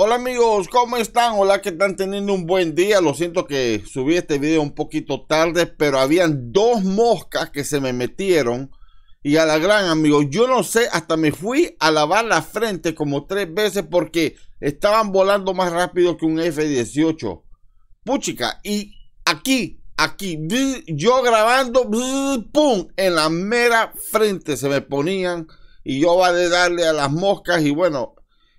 Hola amigos, ¿cómo están? Hola que están teniendo un buen día. Lo siento que subí este video un poquito tarde, pero habían dos moscas que se me metieron. Y a la gran amigo, yo no sé, hasta me fui a lavar la frente como tres veces porque estaban volando más rápido que un F-18. Puchica, y aquí, aquí, yo grabando, ¡pum! En la mera frente se me ponían y yo va de darle a las moscas y bueno,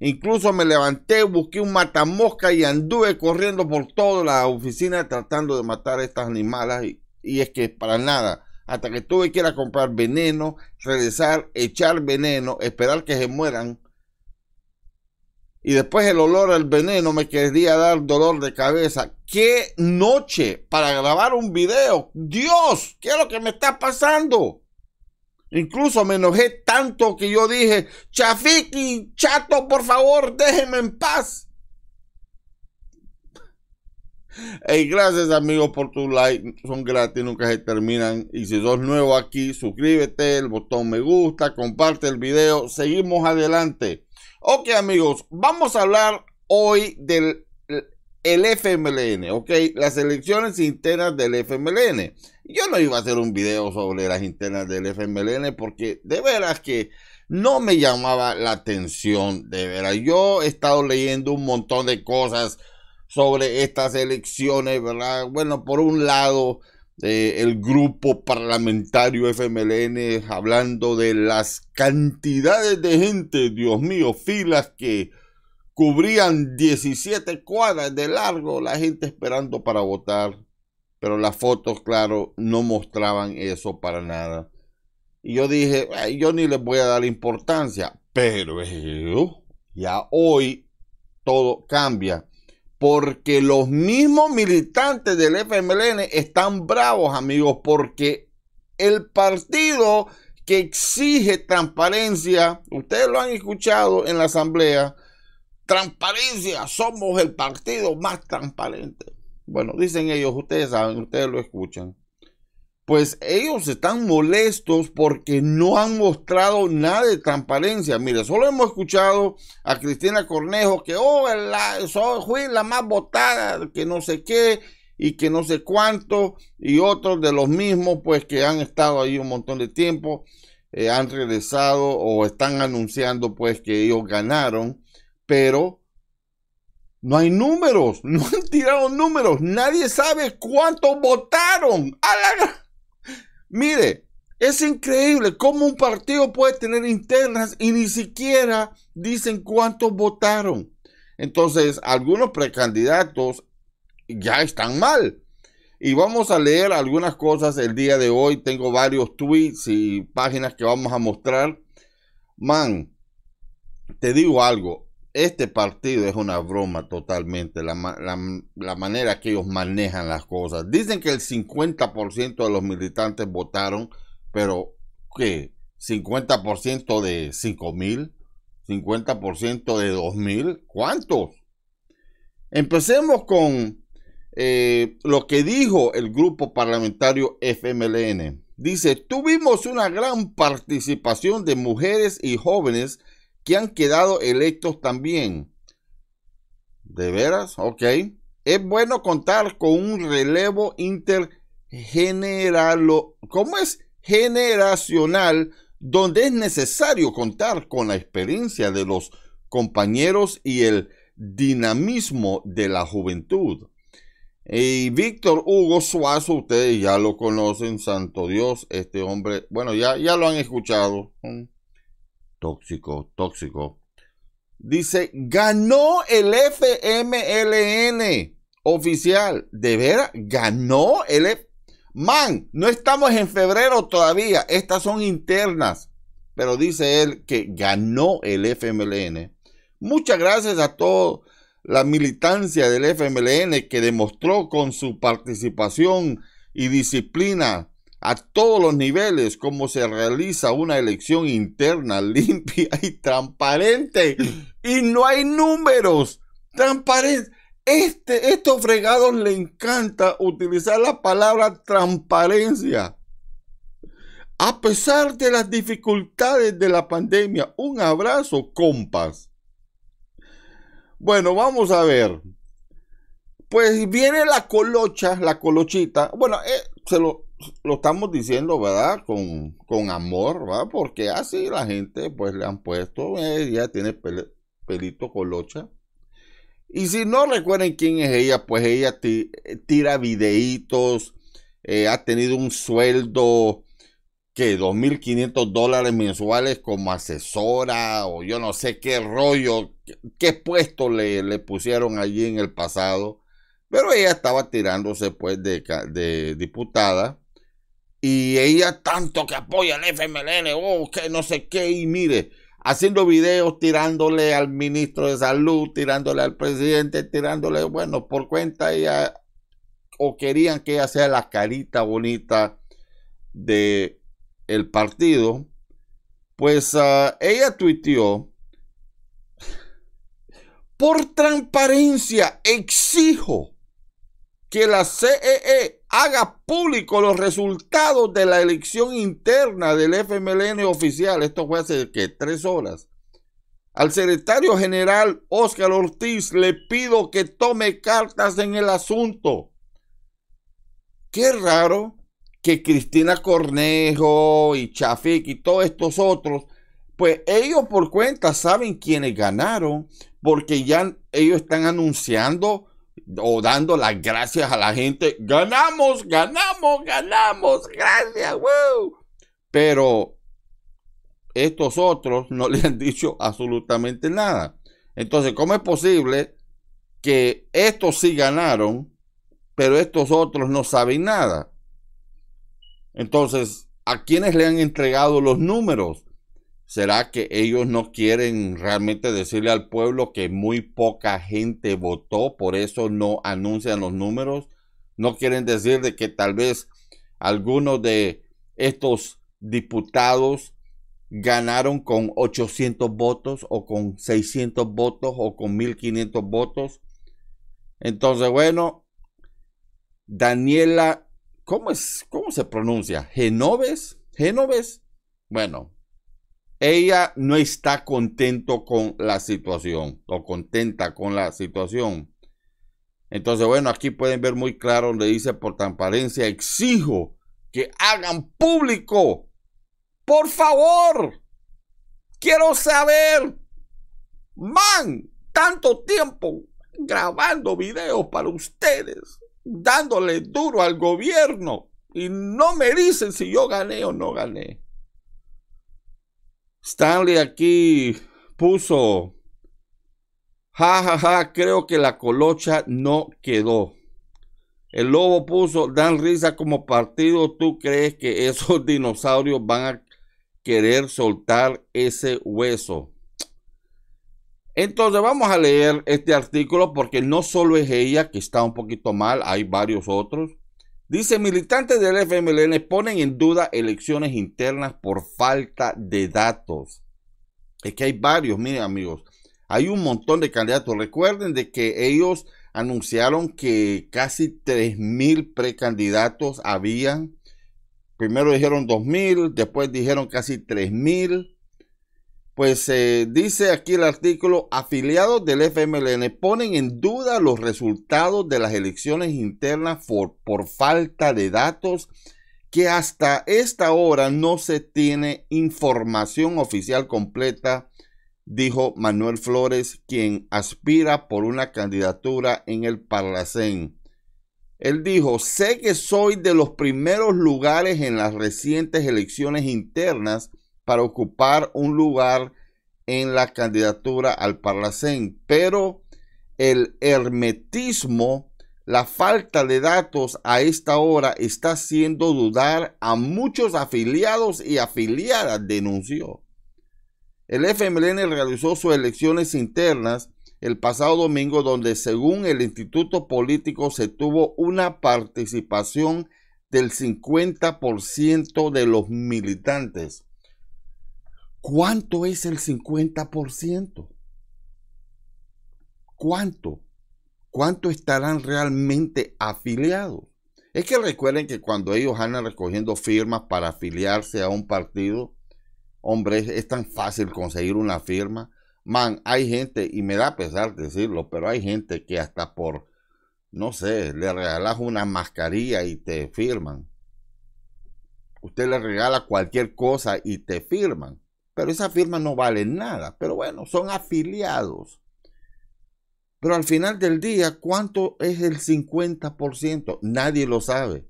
Incluso me levanté, busqué un matamosca y anduve corriendo por toda la oficina tratando de matar a estas animales. Y, y es que para nada. Hasta que tuve que ir a comprar veneno, regresar, echar veneno, esperar que se mueran. Y después el olor al veneno me quería dar dolor de cabeza. ¡Qué noche para grabar un video! ¡Dios! ¿Qué es lo que me está pasando? Incluso me enojé tanto que yo dije, Chafiki, chato, por favor, déjeme en paz. Hey, gracias amigos por tu like, son gratis, nunca se terminan. Y si sos nuevo aquí, suscríbete, el botón me gusta, comparte el video, seguimos adelante. Ok amigos, vamos a hablar hoy del el FMLN, ¿ok? Las elecciones internas del FMLN. Yo no iba a hacer un video sobre las internas del FMLN porque de veras que no me llamaba la atención, de veras. Yo he estado leyendo un montón de cosas sobre estas elecciones, ¿verdad? Bueno, por un lado, eh, el grupo parlamentario FMLN hablando de las cantidades de gente, Dios mío, filas que cubrían 17 cuadras de largo la gente esperando para votar. Pero las fotos, claro, no mostraban eso para nada. Y yo dije, yo ni les voy a dar importancia. Pero eh, ya hoy todo cambia. Porque los mismos militantes del FMLN están bravos, amigos, porque el partido que exige transparencia, ustedes lo han escuchado en la asamblea, Transparencia, somos el partido más transparente. Bueno, dicen ellos, ustedes saben, ustedes lo escuchan. Pues ellos están molestos porque no han mostrado nada de transparencia. Mire, solo hemos escuchado a Cristina Cornejo que, oh, la, soy la más votada, que no sé qué, y que no sé cuánto, y otros de los mismos, pues que han estado ahí un montón de tiempo, eh, han regresado o están anunciando, pues que ellos ganaron pero no hay números, no han tirado números, nadie sabe cuántos votaron. Mire, es increíble cómo un partido puede tener internas y ni siquiera dicen cuántos votaron. Entonces, algunos precandidatos ya están mal. Y vamos a leer algunas cosas el día de hoy. Tengo varios tweets y páginas que vamos a mostrar. Man, te digo algo este partido es una broma totalmente, la, manera que ellos manejan las cosas. Dicen que el 50% de los militantes votaron, pero ¿qué? 50% de 5.000? mil, 50% de 2.000? mil, ¿cuántos? Empecemos con eh, lo que dijo el grupo parlamentario FMLN. Dice, tuvimos una gran participación de mujeres y jóvenes que han quedado electos también. ¿De veras? Ok. Es bueno contar con un relevo intergeneracional. ¿Cómo es? Generacional, donde es necesario contar con la experiencia de los compañeros y el dinamismo de la juventud. Y Víctor Hugo Suazo, ustedes ya lo conocen, santo Dios, este hombre, bueno, ya, ya lo han escuchado. Mm tóxico, tóxico. Dice, ganó el FMLN oficial. De veras, ganó el... Man, no estamos en febrero todavía. Estas son internas. Pero dice él que ganó el FMLN. Muchas gracias a toda la militancia del FMLN que demostró con su participación y disciplina a todos los niveles cómo se realiza una elección interna limpia y transparente. Y no hay números. Transparente. Este, estos fregados le encanta utilizar la palabra transparencia. A pesar de las dificultades de la pandemia, un abrazo, compas. Bueno, vamos a ver. Pues viene la colocha, la colochita. Bueno, eh, se lo, lo estamos diciendo, ¿verdad? Con, amor, ¿verdad? Porque así la gente, pues le han puesto, eh, ella tiene pelito colocha. Y si no recuerden quién es ella, pues ella tira videitos, eh, ha tenido un sueldo que 2.500 dólares mensuales como asesora o yo no sé qué rollo, qué puesto le, le pusieron allí en el pasado. Pero ella estaba tirándose pues de, de diputada y ella tanto que apoya al FMLN, o oh, que no sé qué, y mire, haciendo videos tirándole al ministro de salud, tirándole al presidente, tirándole, bueno, por cuenta ella, o querían que ella sea la carita bonita de el partido, pues ah, ella tuiteó, por transparencia exijo que la CEE e haga público los resultados de la elección interna del FMLN oficial. Esto fue hace que tres horas. Al secretario general Oscar Ortiz le pido que tome cartas en el asunto. Qué raro que Cristina Cornejo y Chafik y todos estos otros, pues ellos por cuenta saben quiénes ganaron, porque ya ellos están anunciando o dando las gracias a la gente. Ganamos, ganamos, ganamos, gracias, wow. Pero estos otros no le han dicho absolutamente nada. Entonces, ¿cómo es posible que estos sí ganaron, pero estos otros no saben nada? Entonces, ¿a quiénes le han entregado los números? ¿Será que ellos no quieren realmente decirle al pueblo que muy poca gente votó, por eso no anuncian los números? ¿No quieren decir de que tal vez algunos de estos diputados ganaron con 800 votos o con 600 votos o con 1500 votos? Entonces, bueno, Daniela, ¿cómo, es, cómo se pronuncia? ¿Genoves? ¿Genoves? Bueno, ella no está contento con la situación o contenta con la situación. Entonces, bueno, aquí pueden ver muy claro donde dice por transparencia, exijo que hagan público. Por favor, quiero saber. Man, tanto tiempo grabando videos para ustedes, dándole duro al gobierno y no me dicen si yo gané o no gané. Stanley aquí puso, ja, ja, ja, creo que la colocha no quedó. El lobo puso, dan risa como partido, ¿tú crees que esos dinosaurios van a querer soltar ese hueso? Entonces vamos a leer este artículo porque no solo es ella que está un poquito mal, hay varios otros. Dice, militantes del FMLN ponen en duda elecciones internas por falta de datos. Es que hay varios, miren amigos, hay un montón de candidatos. Recuerden de que ellos anunciaron que casi 3.000 precandidatos habían. Primero dijeron 2.000, después dijeron casi 3.000 pues eh, dice aquí el artículo, afiliados del FMLN ponen en duda los resultados de las elecciones internas por falta de datos que hasta esta hora no se tiene información oficial completa, dijo Manuel Flores, quien aspira por una candidatura en el Parlacén. Él dijo, sé que soy de los primeros lugares en las recientes elecciones internas, para ocupar un lugar en la candidatura al Parlacén, pero el hermetismo, la falta de datos a esta hora está haciendo dudar a muchos afiliados y afiliadas, denunció. El FMLN realizó sus elecciones internas el pasado domingo donde según el Instituto Político se tuvo una participación del 50% de los militantes. ¿Cuánto es el 50%? ¿Cuánto? ¿Cuánto estarán realmente afiliados? Es que recuerden que cuando ellos andan recogiendo firmas para afiliarse a un partido, hombre, es, tan fácil conseguir una firma. Man, hay gente, y me da pesar decirlo, pero hay gente que hasta por, no sé, le regalas una mascarilla y te firman. Usted le regala cualquier cosa y te firman. Pero esa firma no vale nada. Pero bueno, son afiliados. Pero al final del día, ¿cuánto es el 50%? Nadie lo sabe.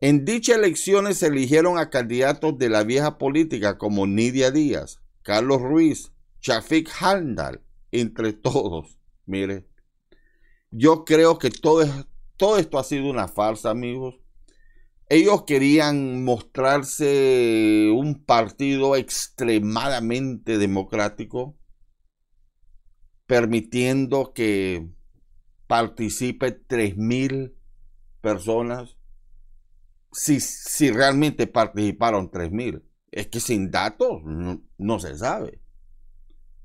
En dichas elecciones se eligieron a candidatos de la vieja política como Nidia Díaz, Carlos Ruiz, Shafik Handal, entre todos. Mire, yo creo que todo, todo esto ha sido una farsa, amigos. Ellos querían mostrarse un partido extremadamente democrático, permitiendo que participe 3.000 personas, si, realmente participaron 3.000. Es que sin datos no, no se sabe.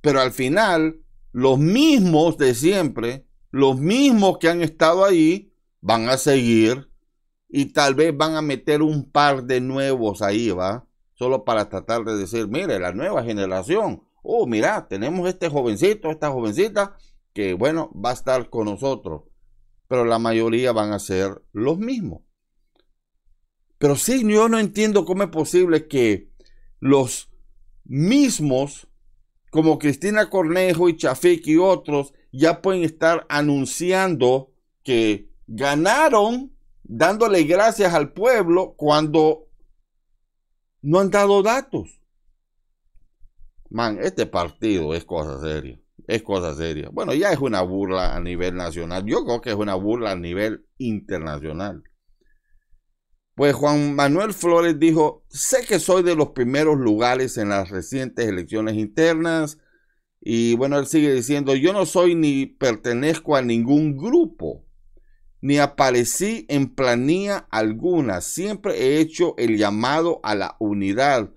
Pero al final, los mismos de siempre, los mismos que han estado ahí, van a seguir y tal vez van a meter un par de nuevos ahí, ¿va? Solo para tratar de decir, mire, la nueva generación, oh, mira, tenemos este jovencito, esta jovencita, que bueno, va a estar con nosotros. Pero la mayoría van a ser los mismos. Pero sí, yo no entiendo cómo es posible que los mismos, como Cristina Cornejo y Chafik y otros, ya pueden estar anunciando que ganaron dándole gracias al pueblo cuando no han dado datos. Man, este partido es cosa seria, es cosa seria. Bueno, ya es una burla a nivel nacional. Yo creo que es una burla a nivel internacional. Pues Juan Manuel Flores dijo, sé que soy de los primeros lugares en las recientes elecciones internas. Y bueno, él sigue diciendo, yo no soy ni pertenezco a ningún grupo ni aparecí en planía alguna. Siempre he hecho el llamado a la unidad.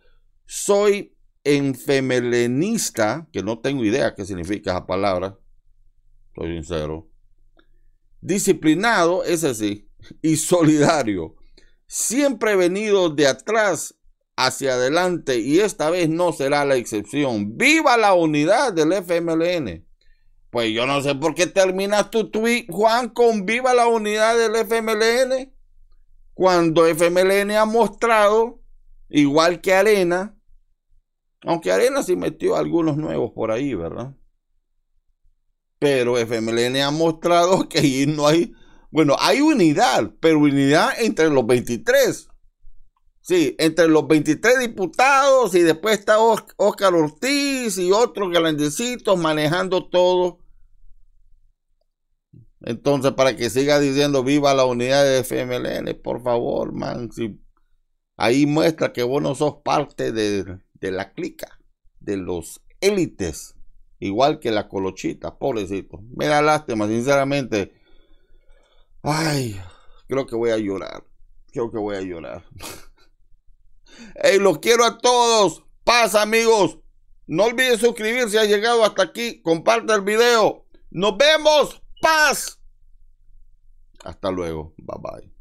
Soy enfemelenista, que no tengo idea qué significa esa palabra. Soy sincero. Disciplinado, es así, y solidario. Siempre he venido de atrás hacia adelante y esta vez no será la excepción. ¡Viva la unidad del FMLN! Pues yo no sé por qué terminas tu tweet, Juan, con viva la unidad del FMLN, cuando FMLN ha mostrado, igual que Arena, aunque Arena sí metió algunos nuevos por ahí, ¿verdad? Pero FMLN ha mostrado que ahí no hay, bueno, hay unidad, pero unidad entre los 23. Sí, entre los 23 diputados y después está Oscar Ortiz y otros grandecitos manejando todo entonces, para que siga diciendo viva la unidad de FMLN, por favor, man. Si ahí muestra que vos no sos parte de, la clica, de los élites, igual que la colochita, pobrecito. Me da lástima, sinceramente. Ay, creo que voy a llorar. Creo que voy a llorar. Ey, los quiero a todos. Paz, amigos. No olvides suscribirse si has llegado hasta aquí. Comparte el video. Nos vemos paz. Hasta luego. Bye bye.